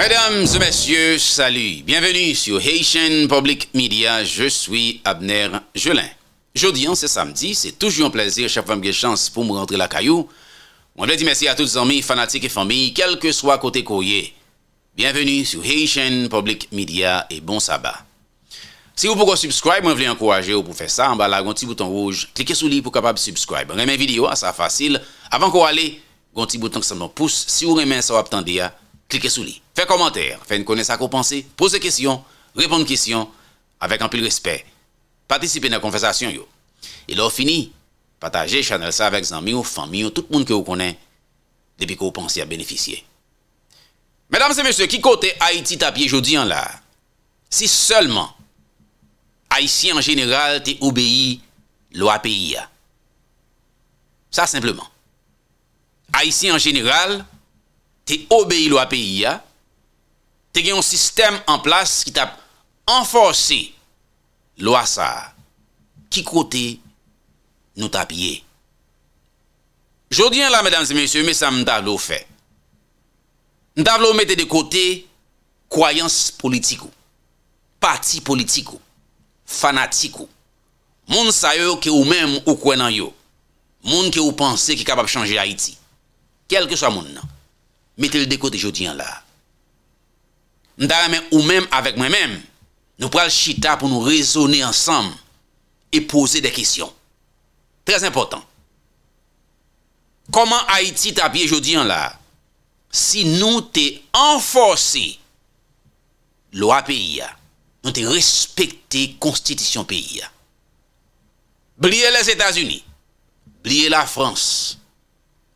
Mesdames et messieurs, salut. Bienvenue sur Haitian Public Media. Je suis Abner Jolin. Jeudi, hein, c'est samedi. C'est toujours un plaisir, chaque fois que chance pour me rentrer la caillou. On veut dire merci à tous les amis, fanatiques et familles, quel que soit côté courrier. Bienvenue sur Haitian Public Media et bon sabbat. Si vous pouvez subscribe, je vous encourager vous pour faire ça. En bas, là, un petit bouton rouge. Cliquez sur lui pour capable subscribe. Remets vidéo, ça facile. Avant qu'on aller, un petit bouton qui s'en pouce. Si vous aimez ça, vous attendez. Hein cliquez sur lui. Faites commentaire, faites une connaissance qu'on vous pensez, posez question, répondez question avec un peu de respect. Participez à la conversation. Et là, fini, partagez channel ça avec vos amis, vos familles, tout le monde que vous connaissez, depuis que vous pensez à bénéficier. Mesdames et messieurs, qui côté Haïti tapis aujourd'hui en là? Si seulement Haïti en général t'es obéi loi pays. Ça simplement. Haïti en général, te obeyi lwa peyi ya, te gen yon sistem an plas ki tap enforsi lwa sa, ki kote nou tap ye. Jodyen la, medamse, mesye, me sa mdav lo fe. Mdav lo mette de kote kwayans politiko, pati politiko, fanatiko, moun sayo ke ou menm ou kwenan yo, moun ke ou panse ki kabab chanje Haiti, kelke sa moun nan. mettez-le de côté aujourd'hui hein, là. ou même avec moi-même, nous prenons le chita pour nous raisonner ensemble et poser des questions. Très important. Comment Haïti t'a pied aujourd'hui là Si nous t'es enforcé loi pays, nous te respecté constitution pays. Bliez les États-Unis, bliez la France,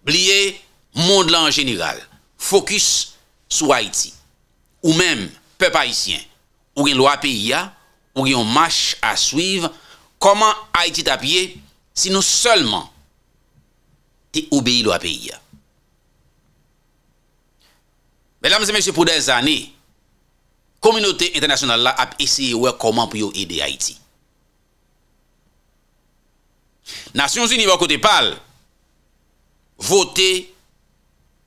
le monde en général. fokus sou Haiti. Ou men, pep Haitien, ou gen lwa peyi ya, ou gen yon mash asuiv, koman Haiti tapye, sino selman te oubeyi lwa peyi ya. Ben la mse mèche pou den zane, kominote internasyonale la ap eseye wè koman pou yo ede Haiti. Nasyon zi nivò kote pal, votè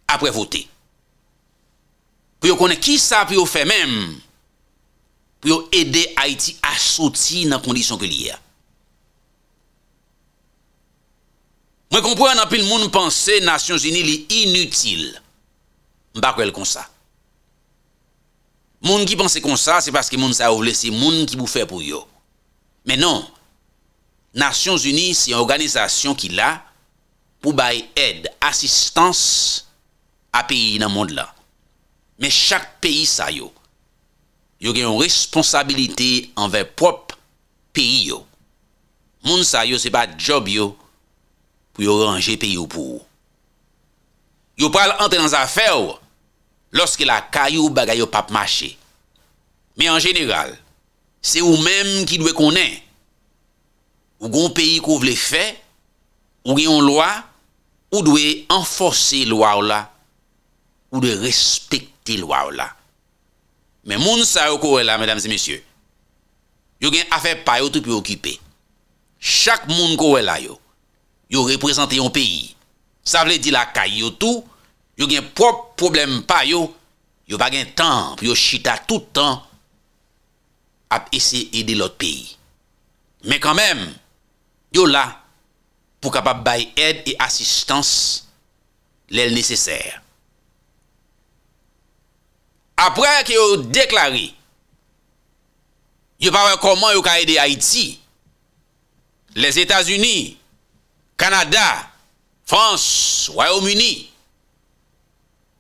apre votè. pou yo kone ki sa pou yo fe mem, pou yo ede Haiti a soti nan kondisyon ke li ya. Mwen kompwen nan pil moun panse, Nasyon Zuni li inutil, mba kwel kon sa. Moun ki panse kon sa, se paske moun sa ou vle, se moun ki pou fe pou yo. Men non, Nasyon Zuni, se yon organizasyon ki la, pou baye ed, asistans, api nan moun la. Men chak peyi sa yo, yo gen yon responsabilite anve prop peyi yo. Moun sa yo, se pa job yo pou yo ranger peyi yo pou. Yo pral ante nan zafè ou loske la kayou bagayou pap mache. Men an general, se ou menm ki dwe konen ou gon peyi kou vle fe, ou gen yon loa, ou dwe enfose loa ou la, ou dwe respet fil waw la. Men moun sa yo kowe la, yo gen afe pa yo tout pou yo kipe. Chak moun kowe la yo, yo represente yon peyi. Sa vle di la kaye yo tout, yo gen prop problem pa yo, yo bagen tan pou yo chita tout tan ap ese yede lot peyi. Men kanmen, yo la pou kapap bay ed e asistans lel nese ser. apre ki yo deklari, yo pa rekomman yo ka ede Haiti, les Etats-Unis, Kanada, France, Royaume-Uni,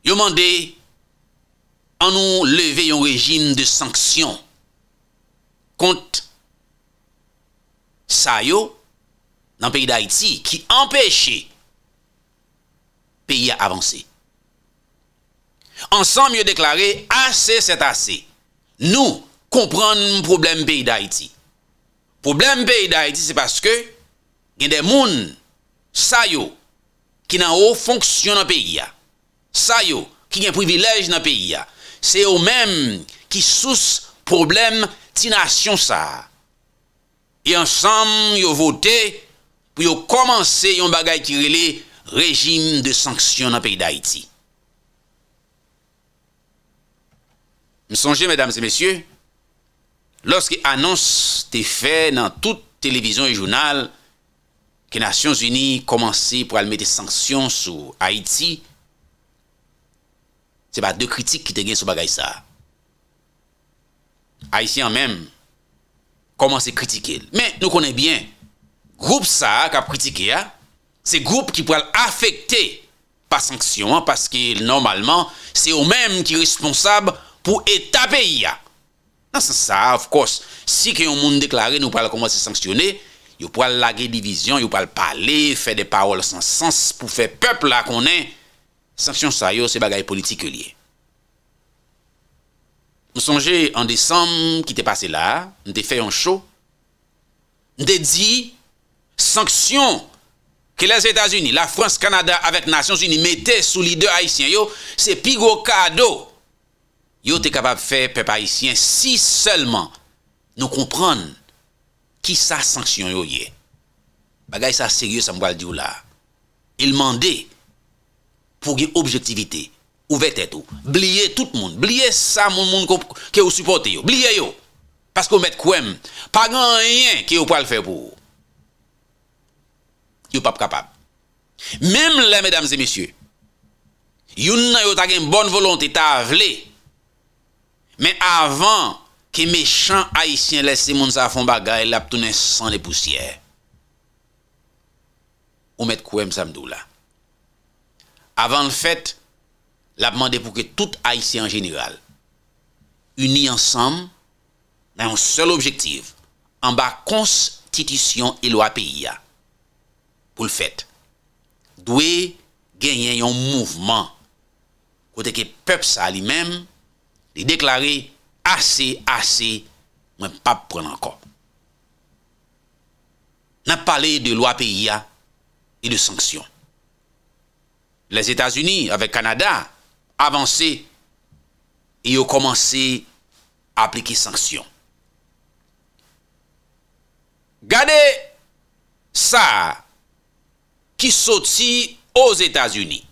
yo mande, an nou leve yon rejim de sanksyon, kont, sa yo, nan peyi de Haiti, ki empèche, peyi avansè. Ansam yo deklare, ase set ase, nou kompran moun problem peyi da iti. Problem peyi da iti se paske gen de moun sa yo ki nan ou fonksyon nan peyi ya. Sa yo ki gen privilej nan peyi ya. Se yo menm ki souse problem ti nasyon sa. E ansam yo vote pou yo komanse yon bagay ki rele rejim de sanksyon nan peyi da iti. Me sonje, mesdames et messieurs, loske annons te fe nan tout televizyon et jounal ke Nations Unies komansi pou al me de sanksyon sou Haiti, se ba de kritik ki te gen sou bagay sa. Haitien men, komansi kritike. Men nou konen bien, group sa ka kritike, se group ki pou al afekte pa sanksyon, paske normalman se ou men ki responsab ou pou eta pe ya. Nan se sa, of course, si ke yon moun deklare nou pal koman se sanksyonè, yon pal lage divizyon, yon pal pale, fe de paol san sens pou fe pepl la konè. Sanksyon sa yo, se bagay politik ke liè. Mou sonje, an december ki te pase la, mou te fe yon show, mou te di, sanksyon ke les Etats-Unis, la France, Kanada, avèk Nasyons-Unis, metè sou li de Haitien yo, se pi gwo kado Yo te kapab fè pe parisien si selman nou kompran ki sa sanksyon yo ye. Bagay sa segyo sa mwal diyo la. Il mande pou ge objektivite ouve tè tou. Bliye tout moun. Bliye sa moun moun ki yo supporte yo. Bliye yo. Pas kon met kouem. Pa gan yon ki yo pwal fè pou. Yo pap kapab. Mem le, mesdames et messieurs. Yon nan yo tagèm bon volonté ta avlé. Men avan ke mechan haisyen lese moun sa fon bagay, la ptounen san de pousyè. Ou met kouem samdou la. Avan l fèt, la pman depouke tout haisyen genywal, uni ansam, nan yon sol objektiv, an ba konstitisyon ilwa peyi ya. Pou l fèt, dwe genyen yon mouvman, kote ke pep sa li menm, li deklare ase, ase, mwen pa pren ankon. Nan pale de lwa peya, li e de sanksyon. Les Etats-Unis, avek Kanada, avanse, e yo komanse aplike sanksyon. Gane sa, ki soti os Etats-Unis.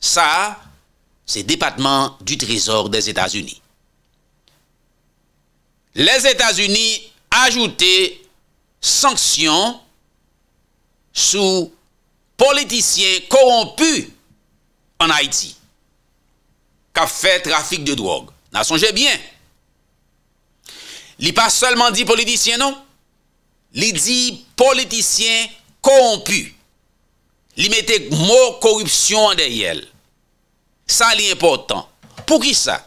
Sa, sa, Se depatman du trésor des Etats-Unis. Les Etats-Unis ajoute sanction sou politisyen korompu en Haiti ka fè trafik de drogue. Na sonje bien. Li pa seulement di politisyen, non? Li di politisyen korompu. Li mette mò korupsyon an deryèl. San li e portan. Pou ki sa?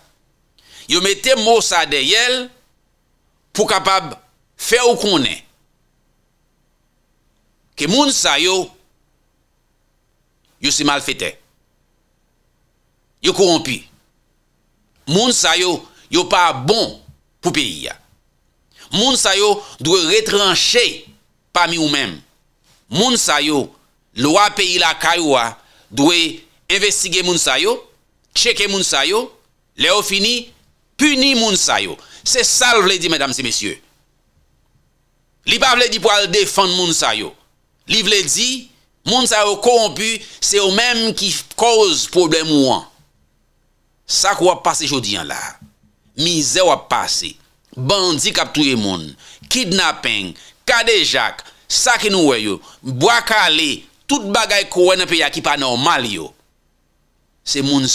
Yo mette mousa de yel pou kapab fe ou konen. Ke moun sa yo, yo se mal fete. Yo koronpi. Moun sa yo, yo pa bon pou peyi ya. Moun sa yo, yo dwe retranche pa mi ou men. Moun sa yo, lwa peyi la kaywa, dwe Investige moun sayo, cheke moun sayo, le ou fini, puni moun sayo. Se sal vle di, mèdam se mesye. Li pa vle di pou al defan moun sayo. Li vle di, moun sayo korompu, se ou mèm ki koz problem ou an. Sa kou ap pase jodi an la. Mize wap pase. Bandi kap touye moun. Kidnapeng, kade jak, sa ki nou we yo. Bwa kale, tout bagay kou wè nan pe ya ki pa normal yo. c'est moun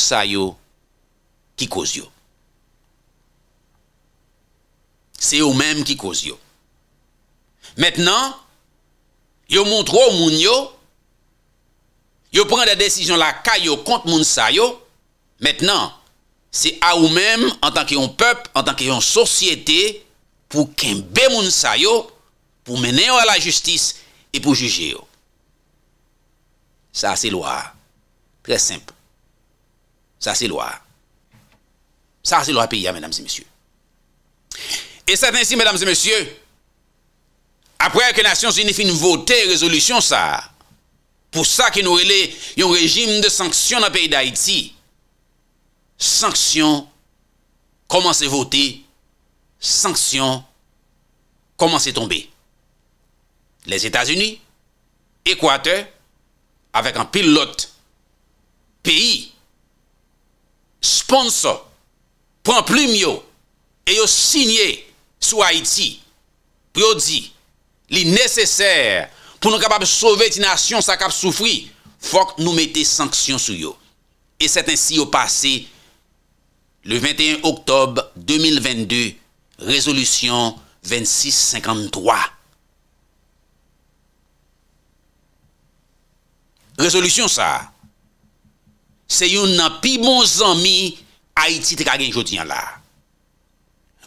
qui cause yo. C'est eux même qui cause yo. Maintenant, yo montre au moun yo, yo prend des décisions la caillou contre moun sa Maintenant, c'est à vous-même en tant que qu'un peuple, en tant que qu'une société pour qu'embé moun sa yo pour mener à la justice et pour juger Ça c'est loi. Très simple. Sa se lo a. Sa se lo a pe ya, menam se mesye. E sa ten si, menam se mesye, apre ke nasyon se ne fin vote rezolusyon sa, pou sa ki nou rele yon rejim de sanksyon nan peyi da Haiti, sanksyon koman se vote, sanksyon koman se tombe. Les Etats-Unis, Ekwate, avek an pilote peyi Sponsor pran plume yo e yo sinye sou Haiti pou yo di li neseser pou nou kapap souve ti nasyon sa kap soufri fok nou mette sanksyon sou yo. E set ansi yo pase le 21 oktob 2022, rezolusyon 2653. Rezolusyon sa. Rezolusyon sa. se yon nan pi bon zanmi Haiti te kagen jodi yon la.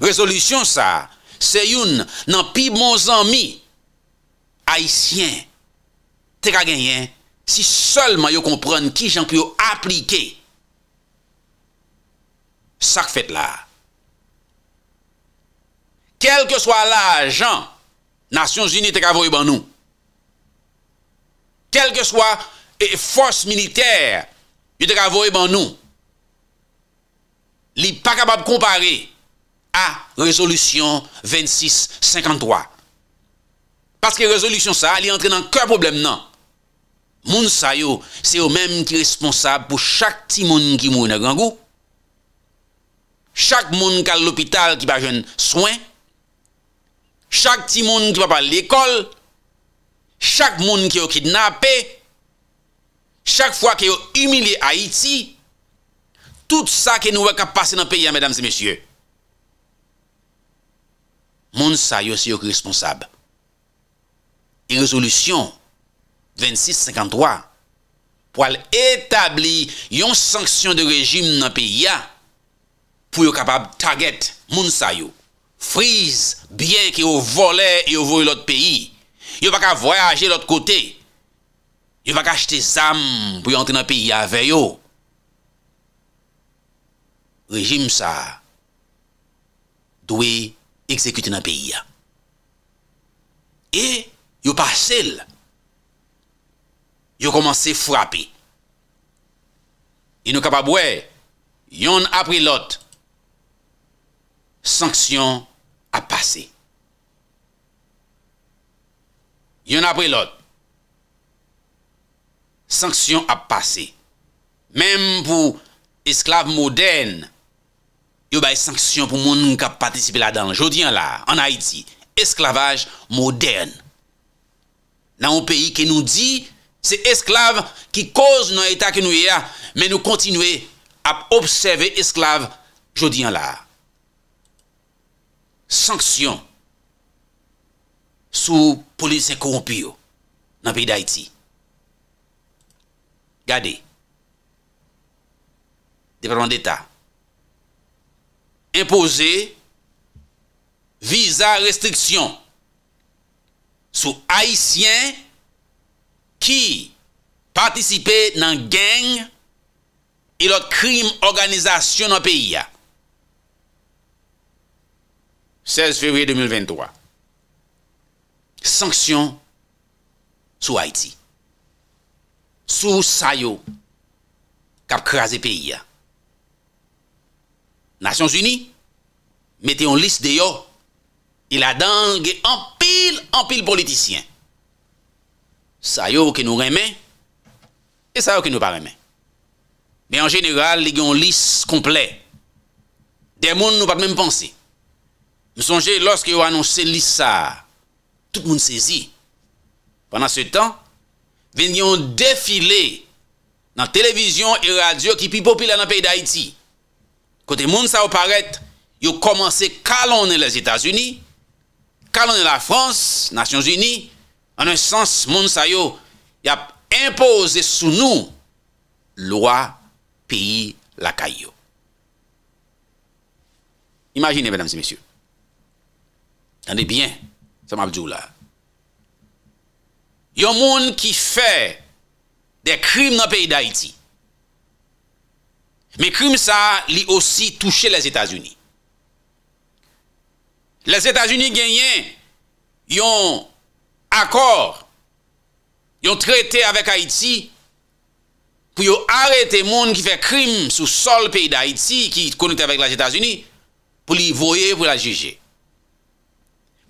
Resolusyon sa, se yon nan pi bon zanmi Haitien te kagen yon, si solman yo kompran ki jank yo aplike sak fèt la. Kel ke swa la, jank, Nasyon Zini te kavoy ban nou, kel ke swa e, fòs militèr li pa kabab kompare a rezolusyon 2653. Paske rezolusyon sa, li entre nan kwa problem nan. Moun sa yo, se yo menm ki responsab pou chak ti moun ki moun a gangou. Chak moun ki al l'opital ki pa jen soin. Chak ti moun ki pa pa l'ekol. Chak moun ki yo kidnape. chak fwa ke yo umilye Haiti, tout sa ke nou wè ka pase nan peya, mèdames et mèsyè. Moun sa yo si yo responsab. E resolusyon, 26-53, pou al etabli yon sanksyon de rejim nan peya, pou yo kapab target moun sa yo. Frise, biye ki yo vole, yo vowe lot peyi. Yo wè ka voyaje lot kotey. yo pa kache te zam pou yo antre nan piya ve yo, rejim sa, dwe eksekute nan piya. E, yo pa sel, yo komanse frapi. E nou kapabwe, yon apri lot, sanksyon apase. Yon apri lot, Sanksyon ap pase. Mem pou esklav modern, yo bay sanksyon pou moun nou kap patisipe la dan. Jodi an la, an Haiti, esklavaj modern. Nan ou peyi ke nou di, se esklav ki koz nou etat ke nou ya, men nou kontinwe ap obseve esklav jodi an la. Sanksyon sou polise korompi yo nan peyi d'Haiti. Gade, Departement d'Etat impose viza restriksyon sou Haitien ki partisipe nan geng e lot krim organizasyon nan peyi ya. 16 february 2023, sanksyon sou Haiti. sous ça yo pays Nations Unies mettez en liste de yo. Il a en pile en pile politicien. Ça yo que nous remet et ça yo nous pas Mais en général, a une liste complet. Des monde nous pas même penser. Me songez lorsque vous annoncé liste ça, tout le monde saisit. Pendant ce temps, venir défiler défilé dans télévision et radio qui plus populaire dans le pays d'Haïti. Côté monde ça ils ont commencé calonner les États-Unis, calonner la France, Nations Unies, en un sens monde ça yo imposé sous nous loi pays la caillou. Imaginez mesdames et messieurs. Attendez bien, ça m'a dit là. yon moun ki fè de krim nan peyi d'Haïti. Me krim sa li osi touche les Etats-Unis. Les Etats-Unis genyen yon akor yon trete avèk Haïti pou yon arete moun ki fè krim sou sol peyi d'Haïti ki konote avèk les Etats-Unis pou li voye pou la jeje.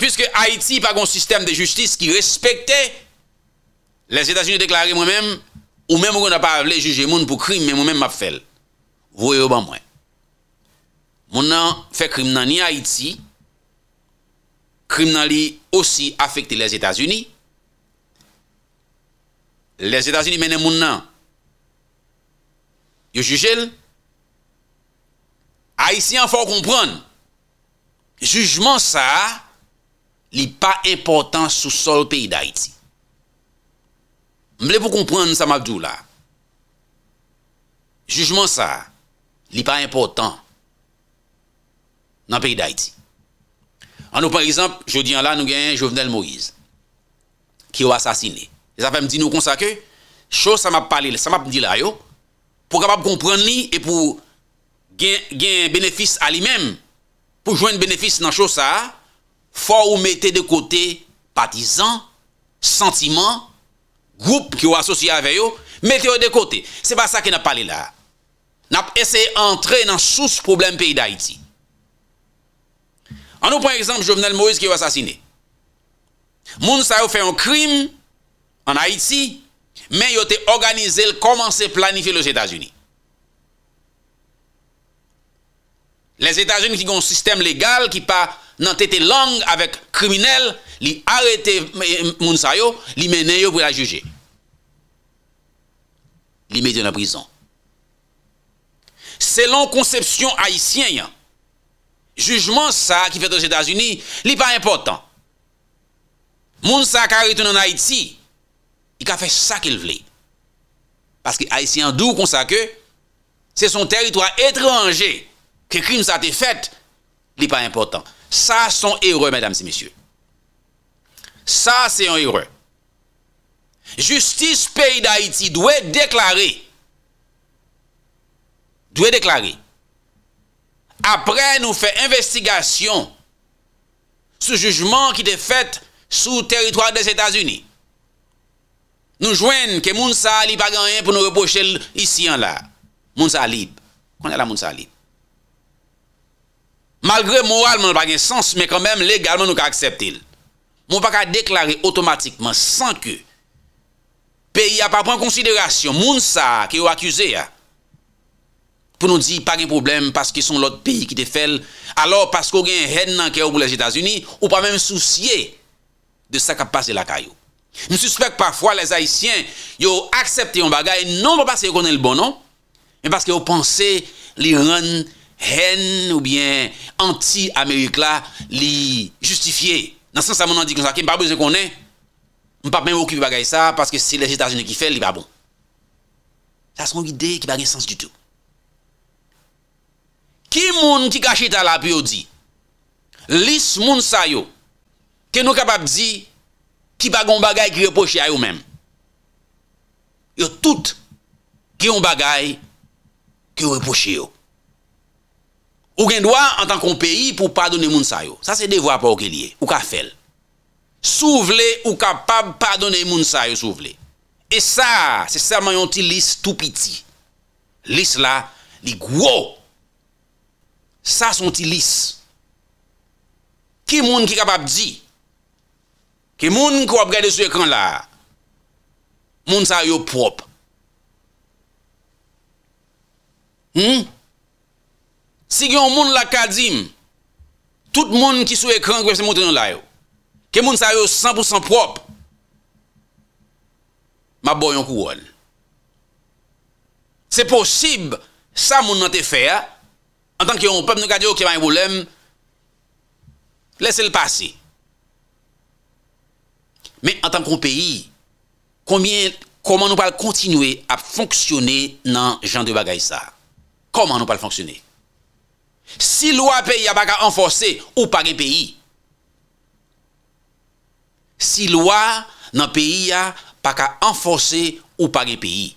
Piske Haïti pa goun sistem de justice ki respekte Les Etats-Unis deklare mwen men, ou men mwen ap avle juje moun pou krim, men mwen men map fel. Vouye ou ban mwen. Moun nan fe krim nan ni Haiti, krim nan li osi afekte les Etats-Unis. Les Etats-Unis men men moun nan. Yo juje l. Haitien fò konpran. Jujman sa li pa importan sou sol peyi da Haiti. Mle pou komprennen sa mabdou la. Jujman sa, li pa important nan peyi da iti. An nou, par exemple, jodi an la nou gen Jovenel Moïse ki ou asasine. Les apè mdi nou konsake, chos sa mab palile, sa mab mdi la yo, pou kapab komprennen li, e pou gen benefis alimem, pou jwen benefis nan chos sa, fò ou mette de kote patizan, sentiman, groupe qui est associé avec eux, mettez-vous de côté. Ce n'est pas ça qu'on a parlé là. On a essayé d'entrer dans sous problème pays d'Haïti. En nous prenons exemple Jovenel Moïse qui est assassiné. Mounsa a fait un crime en Haïti, mais a été organisé, commencé à planifier les États-Unis. Les États-Unis qui ont un système légal qui pas nan tete lang avec criminel, li arete moun sa yo, li menen yo la juger. Li mette en prison. Selon conception haïtienne, jugement sa ki fait aux états unis li pas important. Moun sa ka retounen Haïti, il il fait fait sa voulait. Parce Parce que haïtien dou kon sa que c'est son territoire étranger que crime sa été fait n'est pas important. Ça, sont heureux, mesdames et messieurs. Ça, c'est un erreur. Justice pays d'Haïti doit déclarer. Doit déclarer. Après nous faisons investigation Ce jugement qui est fait sous territoire des États-Unis. Nous jouons que Mounsa n'a pas pour nous reprocher ici en là. Mounsa Ali. Qu'on est là, Mounsa Ali. Malgré moralement, pas de sens, mais quand même, légalement, nous accepter. Nous pas déclarer automatiquement, sans que pays a pas pris en considération, moun qui est accusé, hein. pour nous dire, pas de problème, parce qu'ils sont l'autre pays qui te fait, alors parce qu'on a un haine qui est pour les États-Unis, ou pas même soucier de ce qui passé la caillou. Je suspecte parfois les Haïtiens, ils ont accepté un bagage, non pas parce qu'ils connaissent le bon nom, mais parce qu'ils ont pensé, les rendre hen ou bien anti-Amerik la li justifiye. Nan sens sa bon. moun an di kon sa ki, m pa boze konen, m pa mèm okipi bagay sa, paske se le Etats-Unis ki fè, li pa bon. Sa son ide ki bagen sens di tou. Ki moun ki kache tala api yo di, lis moun sa yo, ki nou kapap di, ki bagon bagay ki reposhe a yo mèm. Yo tout ki yon bagay ki reposhe yo. Ou gen doa an tan kon peyi pou padone moun sa yo. Sa se devwa pa ou ke liye. Ou ka fel. Souvle ou kapab padone moun sa yo souvle. E sa se serman yon ti lis tou piti. Lis la, li gwou. Sa son ti lis. Ki moun ki kapab di. Ki moun ki wap gade sou ekran la. Moun sa yo prop. Moun sa yo prop. Si gen yon moun la kadzim, tout moun ki sou ekran kwen se moun tenyon la yo, ke moun sa yo 100% prop, ma bo yon kou wol. Se posib, sa moun nan te fè ya, an tan ki yon pep nou kadyo ki man yon boulèm, lese l'pasi. Men an tan kon peyi, konbien, konman nou pal kontinwe a fonksyone nan jan de bagay sa. Konman nou pal fonksyone? Si lwa peyi ya pa ka enfose ou pa ge peyi. Si lwa nan peyi ya pa ka enfose ou pa ge peyi.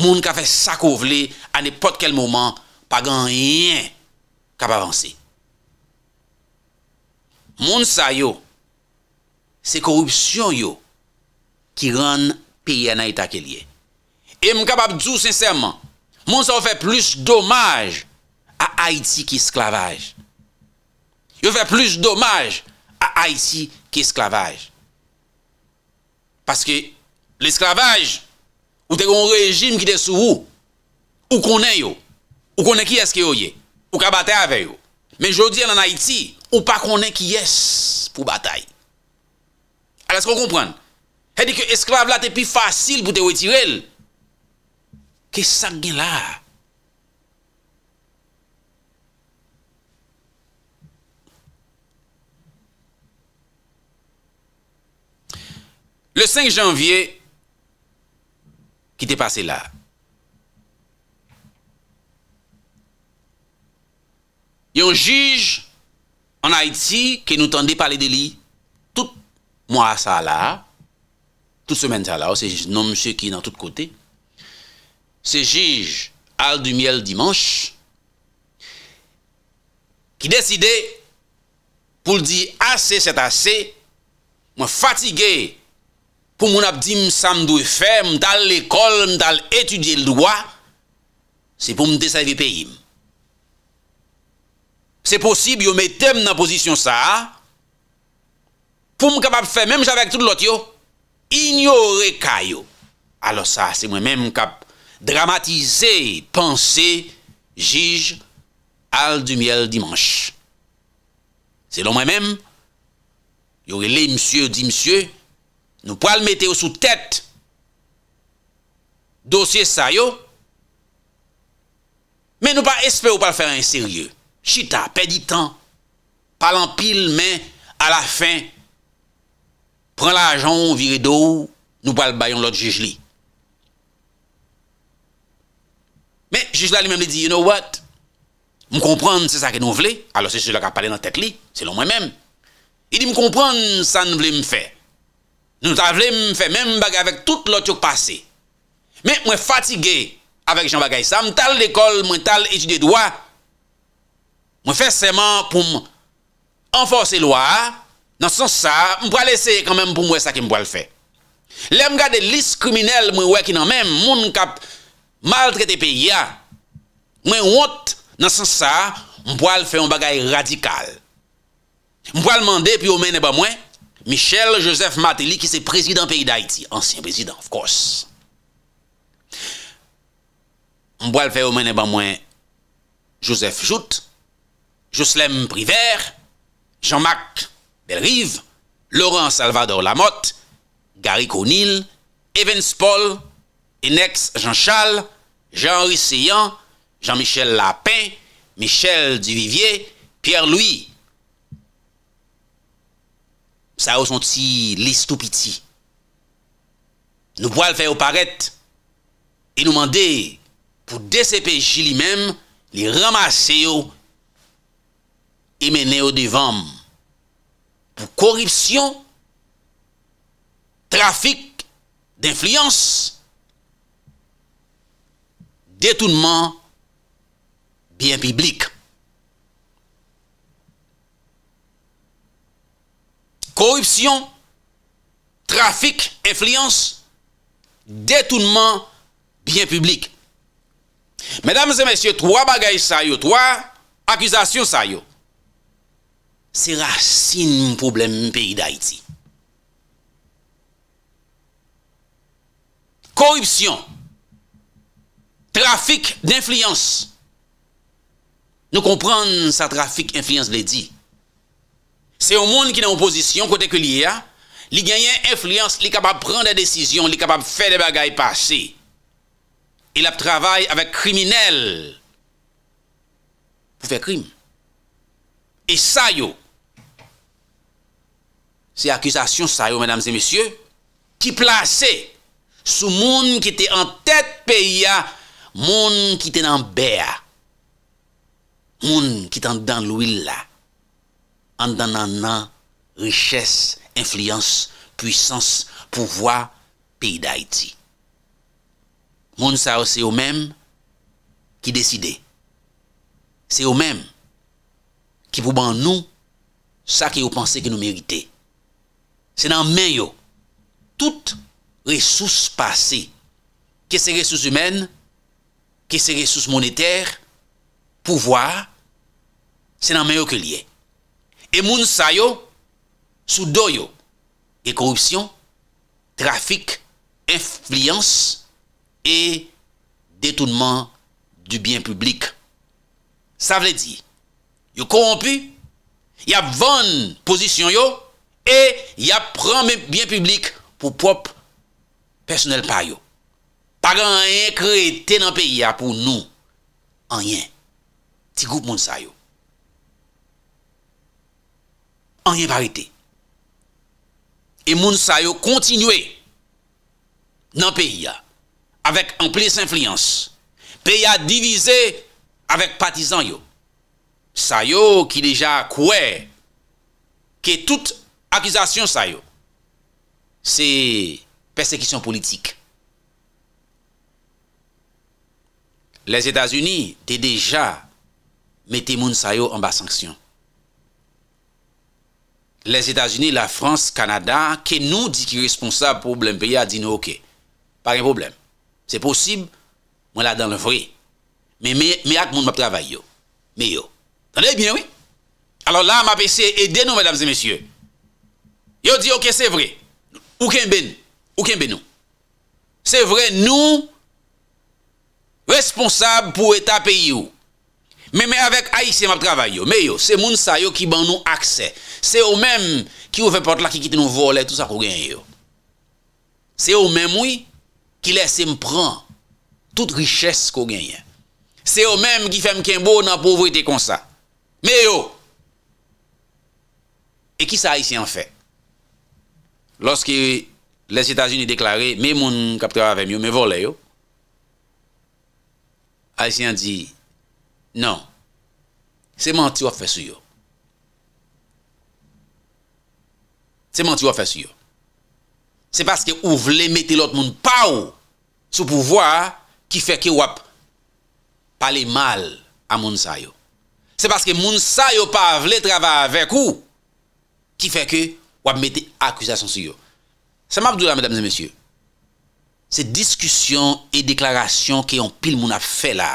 Moun ka fe sakouvle an epot kel mouman pa gan yin ka pa avanse. Moun sa yo, se korupsyon yo ki ron peyi an a eta ke liye. E moun ka pa djou sensèman, moun sa fe plus domaj an A Haiti ki esklavaj. Yo fè plus d'omaj a Haiti ki esklavaj. Paske l'esklavaj ou te kon rejim ki te sou ou konen yo. Ou konen ki esk yo ye. Ou ka batay aveyo. Men jodi an an Haiti, ou pa konen ki yes pou batay. A la skon kompren. He di ki esklav la te pi fasil pou te wetirel. Ke sak gen la? A. Le 5 janvier, qui était passé là Il y a un juge en Haïti qui nous tendait par de lui tout mois ça là, toute semaine ça là, c'est non monsieur qui est dans tous côtés. C'est juge Al du Miel dimanche qui décidait pour dire assez c'est assez, moi fatigué pou moun ap di m samdou fè, m dal l'ekol, m dal etudye l'douwa, se pou m desayve pe yim. Se posib yo metèm nan posisyon sa, pou m kapap fè, mèm javèk tout l'ot yo, inyo reka yo. Alo sa, se mwen mèm kap dramatize, se panse, jige, al du miel dimanche. Se l'on mèm mèm, yo re lè msye, di msye, nous pouvons le mettre sous tête dossier ça mais nous pas espérer pas le faire en sérieux chita perdit temps pas en pile mais à la fin prend l'argent viré d'eau nous pas le baillon l'autre juge li mais juge là lui-même dit you know what me comprendre c'est ça que nous voulons alors c'est celui qui a parlé dans tête li selon moi-même il dit me comprendre ça nous voulons me faire Nou travle m fè mèm bagay avèk tout lò tchok pase. Mè mwen fatige avèk chan bagay sa, m tal dekol, mwen tal etude doa. Mwen fè seman pou m enfose loa, nan son sa, m pou alèse kèmèm pou m wè sa ki m pou al fè. Lèm gade lis kriminel mwen wè ki nan mèm, moun kap mal trete pe ya. Mwen wot nan son sa, m pou al fè yon bagay radical. M pou al mandè pi yon mè ne ba mwen. Michel Joseph Matéli, qui est président pays d'Haïti, ancien président, of course. On va le au Joseph Jout, Joslem Privert, Jean-Marc Belrive, Laurent Salvador Lamotte, Gary Conil, Evans Paul, Enex Jean-Charles, Jean-Henri Jean-Michel Lapin, Michel Duvivier, Pierre-Louis Sa ou son ti lis tou piti. Nou poal fè ou paret e nou mande pou decepe chi li mem li ramase yo e mene yo devan pou koripsyon trafik d'infliyans detounman biyen piblik. corruption, trafic, influence, détournement, bien public. Mesdames et messieurs, trois bagages ça yo, trois accusations ça yo. C'est racine problème pays d'Haïti. Corruption, trafic d'influence. Nous comprenons ça trafic influence l'a dit c'est un monde qui est en position côté que l'IA, a, hein. li gagne influence, est capable prendre des décisions, est capable faire des bagailles passer. Il a travaillé avec criminels pour faire crime. Et ça yo, c'est accusation ça yo mesdames et messieurs qui placé sous monde qui était en tête pays à monde qui était dans le Monde qui était dans l'huile là. an dan nan nan riches, inflyans, pwisans, pouvoi, peyi da iti. Moun sa ou se ou men, ki deside. Se ou men, ki pou ban nou, sa ki ou panse ki nou merite. Se nan men yo, tout resous pase, ke se resous men, ke se resous moneter, pouvoi, se nan men yo ke liye. E moun sa yo, sou do yo, e korupsyon, trafik, enflyans, e detounman du byen publik. Sa vle di, yo korompi, ya von posisyon yo, e ya pran myen byen publik pou pop personel pa yo. Pagan yon kre eten an peyi ya pou nou, an yon. Ti goup moun sa yo. An yon parite. E moun sa yo kontinue nan peya. Avèk ampli s'infliyans. Peya divize avèk patizan yo. Sa yo ki deja kouè. Ke tout akizasyon sa yo. Se persekisyon politik. Les Etats-Unis te deja mette moun sa yo an ba sanksyon. les Etats-Unis, la France, Kanada, ke nou di ki responsable pou blen pe ya, di nou ok. Pari problem. Se posib, mwen la dan le vre. Me ak moun map travay yo. Me yo. Tanè, bine wè? Alors la, ma pe se edè nou, mèdames et messieurs. Yo di ok, se vre. Ouken ben. Ouken ben nou. Se vre nou, responsable pou etat pe yo. Mais, avec Haïtien, je travaille. Mais yo, c'est moun sa yo qui ban nous accès. C'est eux même qui ouvrent porte là, qui quitte nous voler, tout ça qu'on gagne. C'est eux même oui, qui laisse me prendre toute richesse qu'on gagne. C'est eux même qui fait un beau dans la pauvreté comme ça. Mais yo, et qui ça Haïtien fait? Lorsque les États-Unis déclarent mais moun qui travaille avec yo, mais voler yo. Haïtien dit, nan se manti wap fè sou yo se manti wap fè sou yo se paske ou vle mette lout moun pa ou sou pouvoi ki fè ke wap pale mal a moun sa yo se paske moun sa yo pa vle trava vek ou ki fè ke wap mette akousasyon sou yo se mapdou la mèdames et mèsyè se diskusyon e deklarasyon ki yon pil moun a fè la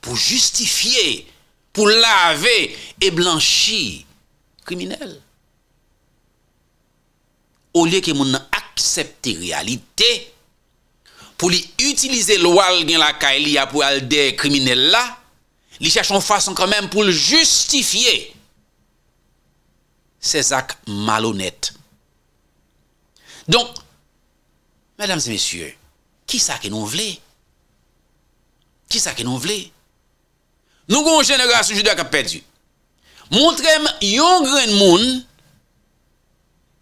pour justifier, pour laver et blanchir criminel. Au lieu que mon accepte réalité, pour lui utiliser loi la kaili pour aller des criminels là, il cherche une façon quand même pour justifier ces actes malhonnêtes. Donc, mesdames et messieurs, qui est-ce que nous voulons? Qui est-ce que nous voulons? Nou kon jenera sou jude ak ap pedu. Moun trem yon gren moun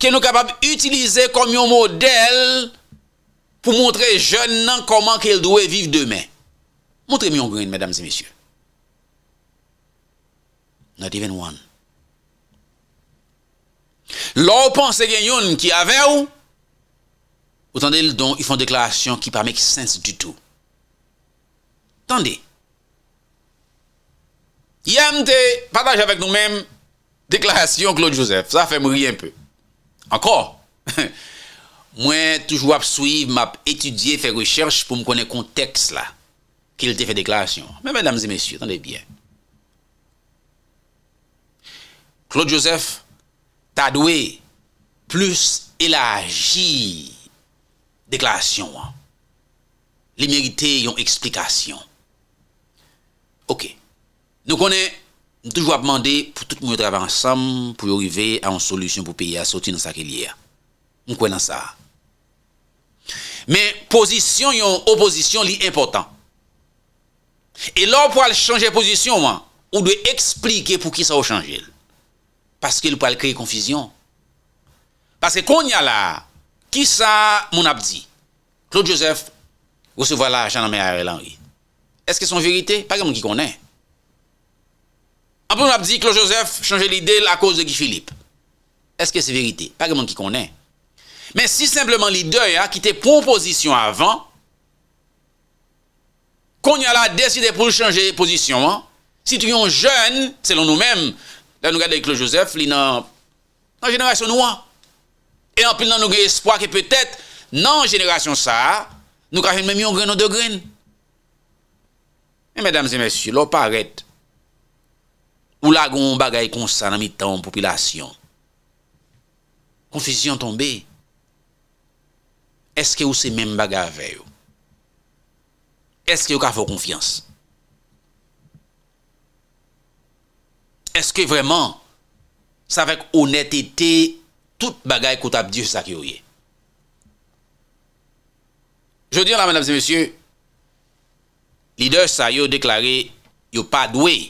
ke nou kapab utilize kom yon model pou moun tre jen nan koman ke l doye vive demen. Moun trem yon gren, mèdames et mèsyou. Not even one. Lou pon se gen yon ki ave ou, ou tende l don yon fon deklarasyon ki parme ki sens du tout. Tende, Yem te pataj avèk nou mèm deklarasyon Claude Joseph. Sa fè mouri yè mpè. Ankor. Mwen toujou ap suy, m'ap etudye, fè recherch pou m konè konteks la ki l te fè deklarasyon. Mè mè damse mesyou, tan de bie. Claude Joseph, ta dwe plus elaji deklarasyon. Li merite yon eksplikasyon. Ok. Nous avons toujours demander pour tout le monde travailler ensemble pour arriver à une solution pour payer à sortir de sa guerre. Nous connaissons ça. Mais position et opposition sont important. Et là, pour changer position, on doit expliquer pour qui ça a changé. Parce qu'il peut créer confusion. Parce que quand y a là, qui ça, mon abdi? Claude Joseph, recevoir l'argent dans mère Henri. Est-ce que c'est une vérité? Pas exemple, qui connaît. Après, on a dit Claude Joseph changeait l'idée à cause de Guy Philippe. Est-ce que c'est vérité Pas monde qui connaît. Mais si simplement leader a hein, quitté proposition avant, qu'on y a décidé pour changer position, hein, si tu es un jeune, selon nous-mêmes, là nous regardons Claude Joseph, il est dans la génération noire. Et en plus, nous avons espoir que peut-être, dans la génération ça, nous avons même un grain de graines. Mais mesdames et messieurs, l'on paraît Ou la goun bagay konsan an mitan an popilasyon? Konfisyon tonbe? Eske ou se men bagay aveyo? Eske ou ka fokonfians? Eske vreman sa vek onetete tout bagay koutab diyo sakyo ye? Je diyo la menabse mesye Lider sa yo deklare yo pa dwey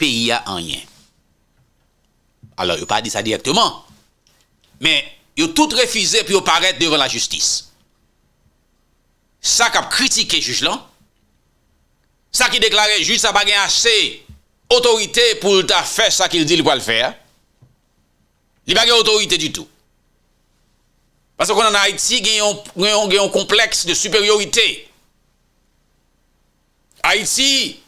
peyi a anyen. Alors, yo pa di sa direktman, men, yo tout refize pi yo paret devan la justis. Sa kap kritike juj lan, sa ki deklare, juj sa bagen ase otorite pou ta fe sa ki di li wale fer, li bagen otorite di tou. Paso konan Haïti genyon kompleks de superiorite. Haïti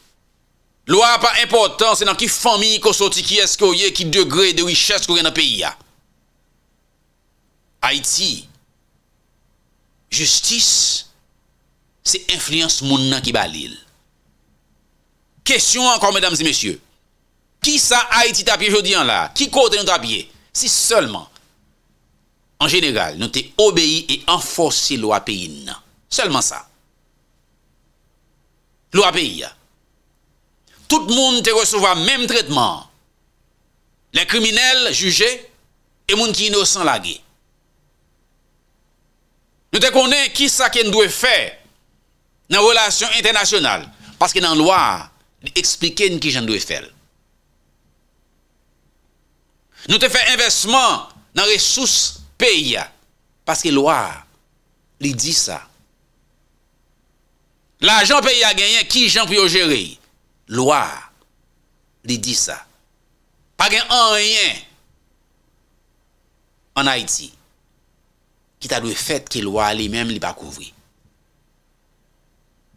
Lwa pa importan se nan ki fami kon soti ki eskoye, ki degre de wiches kon gen nan peyi ya. Haiti, justis, se influence moun nan ki balil. Kesyon ankon, mesdames et messieurs, ki sa Haiti tapye jodi an la, ki kote nou tapye, si solman, an genegal, nou te obeye e enforsi lwa peyi nan. Solman sa. Lwa peyi ya. tout le monde recevra même traitement. Les criminels jugés et les gens qui innocents Nous te connaissons qui ça qui doit faire dans les relations internationales. Parce que dans la loi, expliquer qui j'en dois faire. Nous te fait investissement dans les ressources pays. Parce que la loi, dit ça. L'argent pays a gagné, qui j'en peut gérer Lwa li di sa. Pa gen an reyen an Haiti ki ta lwe fet ki lwa li menm li pa kouvri.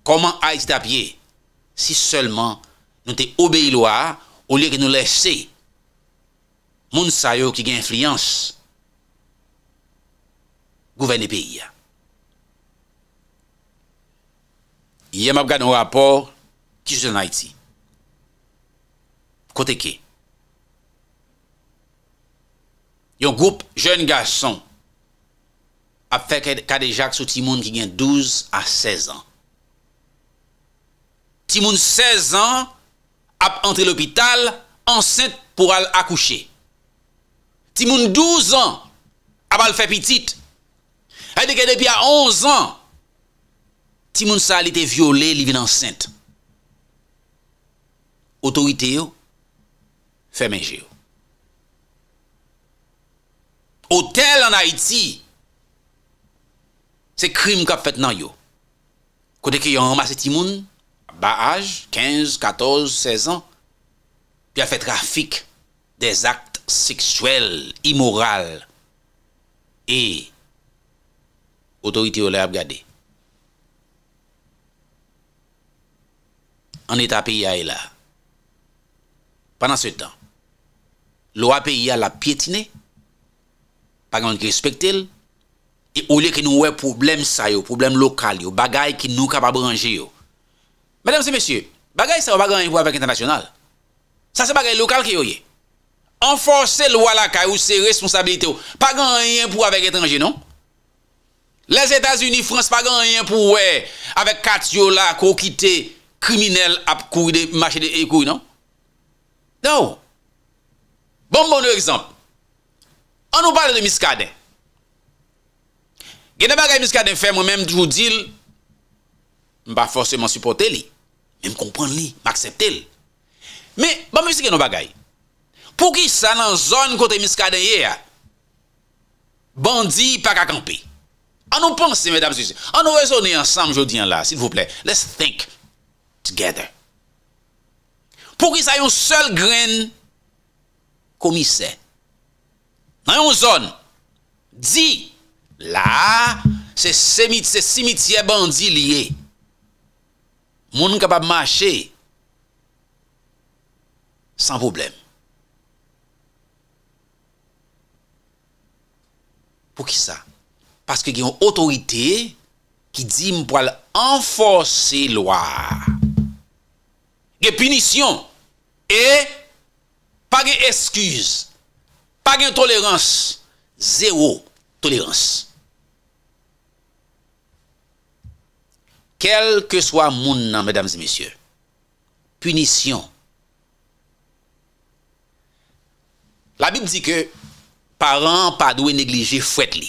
Koman Haiti tapye si selman nou te obeye lwa ou liye ki nou lese moun sayo ki gen flians gouvene peyi ya. Ye mab gane wapor ki jen en Haiti. Kote ke? Yon goup jen gason ap fe kade jak sou timoun ki gen 12 a 16 an. Timoun 16 an ap entre l'hopital ansent pou al akouche. Timoun 12 an ap al fe pitit. Edi ke depi a 11 an timoun sa li te viole li ven ansent. Otorite yo Femenje yo. Hotel an Haiti. Se krim kap fet nan yo. Kote ki yon ramase timoun. Ba aj. 15, 14, 16 an. Pi a fet trafik. Dez akte seksuel. Imoral. E. Otorite yo le ap gade. An et api ya e la. Panan se tan. Lo apè yè la piètine, pa gan yè ki respekte el, e ou lè ki nou wè problem sa yo, problem lokal yo, bagay ki nou ka pa branje yo. Madame se mesye, bagay sa yo pa gan yè pou avèk internasyonal. Sa se bagay lokal ki yo yè. Enforsè lwa la ka ou se responsabilite yo, pa gan yè pou avèk etranje, non? Les Etats-Unis, France, pa gan yè pou wè avèk kat yo la koukite kriminel ap kouy de machè de ekouy, non? Non wè. Bon bon nou ekzamp, an nou pale de miskaden. Gen nan bagay miskaden fe, mwen mèm jou dil, mwen pa forceman supporte li, mwen mèm kompon li, mwen bon, mèm aksepte li. Men, ban mwen si gen nan bagay, pou ki sa nan zon kote miskaden ye ya, bandi pak akampi. An nou pense, mwen mèm, an nou rezonè ansam jodi an la, s'il vous plè, let's think together. Pou ki sa yon sol gren, komisen. Nan yon zon, di, la, se simitye bandi liye, moun nou kapab mwache, san problem. Pou ki sa? Paske gen yon otorite, ki di mpou al enfose loa. Gen punisyon, e, Pag e eskuz. Pag e tolérans. Zéro tolérans. Kel ke swa moun nan, mesdames et messieurs, punisyon. La Bib di ke, paran, padwe, neglijé, fwet li.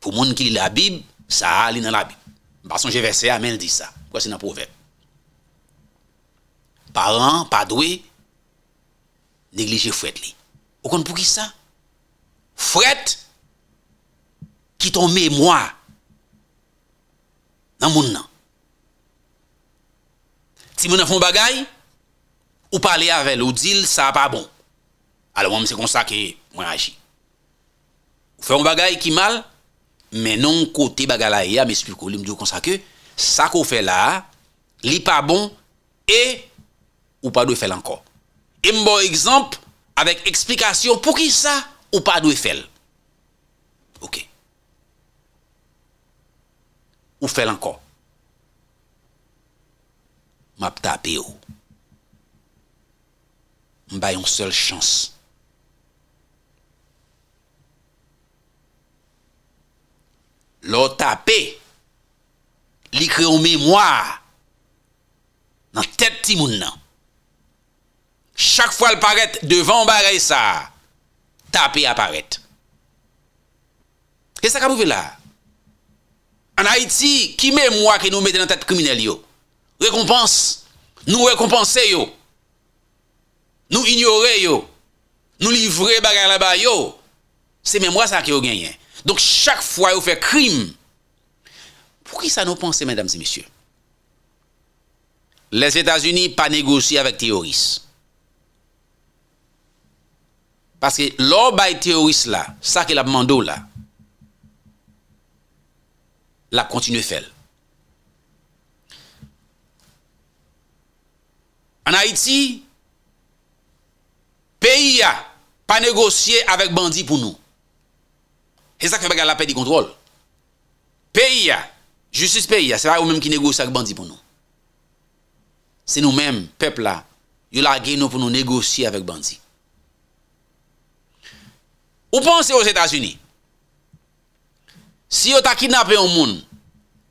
Pou moun ki li la Bib, sa a li nan la Bib. Bason je ve se amen di sa. Kwa se nan pouvep. Paran, padwe, neglijé, Neglije fwet li. Ou kon pou ki sa? Fwet ki ton me mwa nan moun nan. Si moun nan fwen bagay, ou pale avel, ou dil, sa pa bon. Alo mwen mse konsake, mwen aji. Fwen bagay ki mal, menon kote bagay la ya, mwen spil kou li mdou konsake, sa kou fwe la, li pa bon, e ou pa dwe fwe lanko. E mbo ekzamp, avek eksplikasyon pou ki sa, ou pa dwe fel. Ok. Ou fel anko. Mwa ptap yo. Mba yon sel chans. Lo tapé, likre ou mè mwa, nan tet ti moun nan. chaque fois le paraît devant barré ça, à apparaît. Et ça qu'a prouvé là. En Haïti, qui met moi qui nous mettons dans tête criminelle yo? Récompense. Nous récompenser Nous ignorer yo. Nous livrer bagarre là-bas C'est même moi ça qui a gagné. Donc chaque fois vous fait crime. Pour qui ça nous pense mesdames et messieurs? Les États-Unis pas négocier avec terroristes. Paske lor bay teoris la, sa ke la pman do la, la kontinue fel. An Haiti, peyi ya pa negosye avèk bandi pou nou. E sa ke begal la pe di kontrol. Peyi ya, joussus peyi ya, se va ou menm ki negosye avèk bandi pou nou. Se nou menm, pep la, yo la geno pou nou negosye avèk bandi. Vous pensez aux États-Unis, si vous avez kidnappé un monde,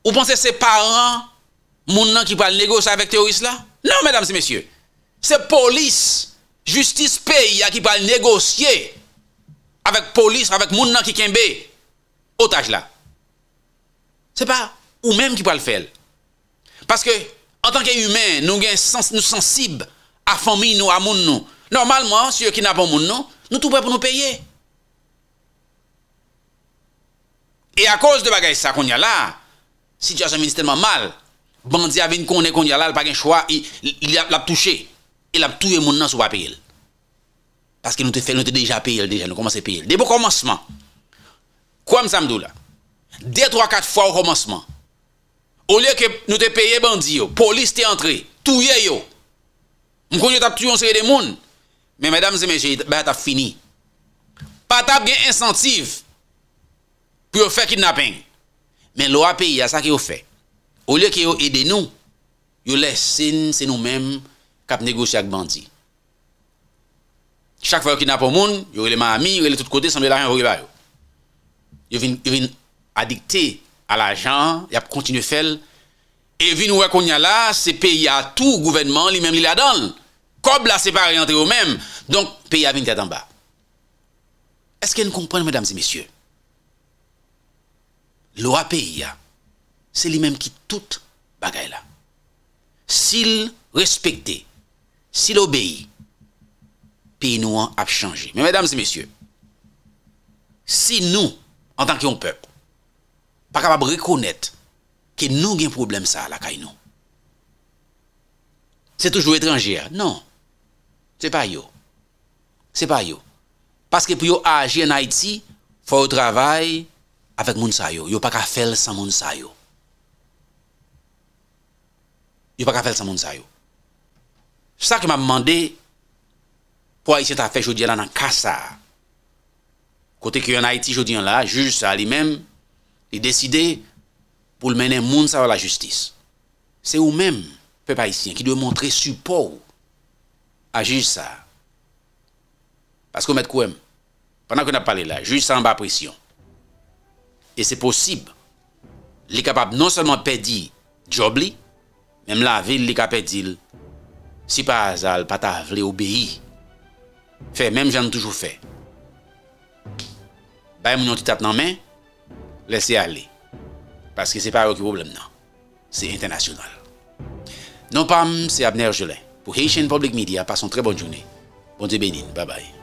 vous pensez que c'est parents, monde qui parle négocier avec terroristes là? Non, mesdames et messieurs. C'est police, justice pays qui parle négocier avec police, avec monde qui kembe otage là. C'est pas ou même qui le faire. Parce que, en tant qu'humain, nous sommes sensibles à la famille, nous, à monde. Normalement, si vous kidnappez un monde, nous tout prêts pour nous payer. Et à cause de bagay ça qu'on y a là, situation ministère mal. Bandi a une conne qu'on y a là, il pas un choix, il l'a touché. Il a tout le monde dans pas payer. Parce qu'il nous te fait nous te déjà payé déjà, nous commençons à payer. Dès le commencement. Comme ça me là. Deux trois quatre fois au commencement. Au lieu que nous te payer bandi police t'est entrée, tout yo. On tu a tué un série de monde. Mais mesdames et messieurs, bah t'as fini. Pas t'as bien incentive pour fait kidnapping. Mais l'OAPI, pays a ça qu'ils fait. Au lieu qu'il aide nous, ils laissent c'est nous-mêmes qui négocier avec bandits. Chaque fois qu'il n'ont pas monde, y a les y a les tout côté, sans de l'argent, ils viennent ils viennent addictés à l'argent, ils continuent à faire et ils nous qu'on y a là, c'est pays à tout gouvernement lui-même il a dans. Comme là c'est pas entre eux-mêmes. Donc pays a venu en bas. Est-ce que comprend, mesdames et messieurs Lo api ya, se li menm ki tout bagay la. Sil respekte, sil obeye, pi nou an ap chanje. Men, medam si mesye, si nou, an tanki yon pep, pa kapab rekonet, ki nou gen problem sa la kay nou. Se toujou etranjere, non, se pa yo. Se pa yo. Paske pou yo aji en Haiti, fò w trabay, avec moun sa yo. Yo pas qu'à faire sans moun sa yo. Yo pas qu'à faire sans moun sa yo. Ça que m'a demandé pour Haïti t'a fait jodi la dans Kassa. Côté ki en Haïti jodi là, juge ça lui-même, il décidé pour le mener moun sa à la justice. C'est ou même peuple haïtien qui doit montrer support à juge ça. Parce que met quoi pendant qu'on a parlé là, juge ça en bas pression. E se posib, li kapap non seman pedi job li, menm la vil li ka pedil, si pa azal pata vle obeyi. Fe, menm jan toujou fe. Bay moun yon titat nan men, lese ale. Paske se pa reki problem nan. Se internasyonal. Non, non pam, se Abner Jelen. Pou Heyshen Public Media, pason tre bon jouni. Bon de bedin, bay bay.